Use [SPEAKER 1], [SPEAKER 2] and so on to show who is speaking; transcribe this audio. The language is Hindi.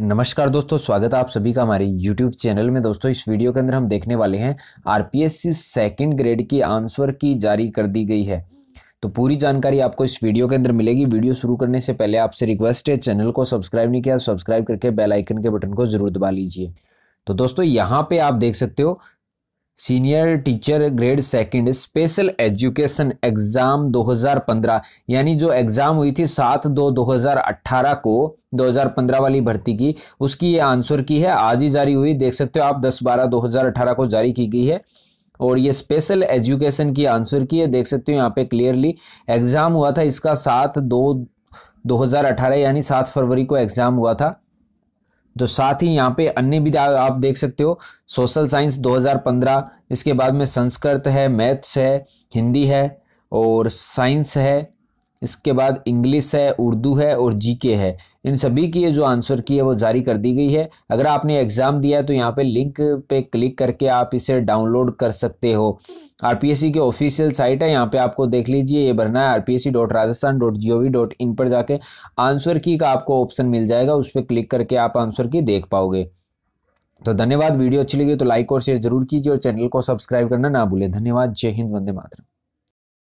[SPEAKER 1] नमस्कार दोस्तों स्वागत है आप सभी का हमारे YouTube चैनल में दोस्तों इस वीडियो के अंदर हम देखने वाले हैं आरपीएससी सेकेंड ग्रेड की आंसर की जारी कर दी गई है तो पूरी जानकारी आपको इस वीडियो के अंदर मिलेगी वीडियो शुरू करने से पहले आपसे रिक्वेस्ट है चैनल को सब्सक्राइब नहीं किया सब्सक्राइब तो करके बेल आइकन के बटन को जरूर दबा लीजिए तो दोस्तों यहाँ पे आप देख सकते हो senior teacher grade second special education exam 2015 यानी जो एग्ज़ाम हुई थी सात दो 2018 को 2015 वाली भर्ती की उसकी ये आंसर की है आज ही जारी हुई देख सकते हो आप 10 बारह 2018 को जारी की गई है और ये स्पेशल एजुकेशन की आंसर की है देख सकते हो यहाँ पे क्लियरली एग्ज़ाम हुआ था इसका सात दो 2018 यानी सात फरवरी को एग्ज़ाम हुआ था तो साथ ही यहाँ पे अन्य भी आप देख सकते हो सोशल साइंस 2015 इसके बाद में संस्कृत है मैथ्स है हिंदी है और साइंस है इसके बाद इंग्लिश है उर्दू है और जीके है इन सभी की ये जो आंसर की है वो जारी कर दी गई है अगर आपने एग्ज़ाम दिया है तो यहाँ पे लिंक पे क्लिक करके आप इसे डाउनलोड कर सकते हो सी की ऑफिशियल साइट है यहाँ पे आपको देख लीजिए ये भरना है R P S C dot Rajasthan dot G O V dot in पर जाके आंसर की का आपको ऑप्शन मिल जाएगा उस पर क्लिक करके आप आंसर की देख पाओगे तो धन्यवाद वीडियो अच्छी लगी तो लाइक और शेयर जरूर कीजिए और चैनल को सब्सक्राइब करना ना भूलें धन्यवाद जय हिंद वंदे मातरम